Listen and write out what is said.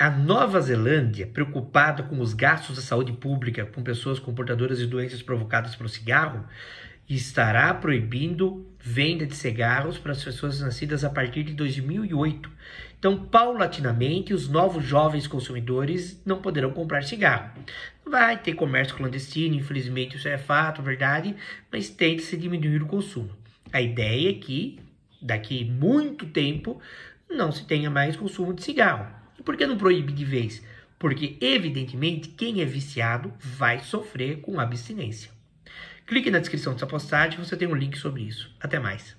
a Nova Zelândia, preocupada com os gastos da saúde pública com pessoas com portadoras de doenças provocadas pelo cigarro, estará proibindo venda de cigarros para as pessoas nascidas a partir de 2008. Então, paulatinamente, os novos jovens consumidores não poderão comprar cigarro. Vai ter comércio clandestino, infelizmente isso é fato, verdade, mas tenta-se diminuir o consumo. A ideia é que, daqui muito tempo, não se tenha mais consumo de cigarro. E por que não proíbe de vez? Porque, evidentemente, quem é viciado vai sofrer com abstinência. Clique na descrição dessa postagem, você tem um link sobre isso. Até mais!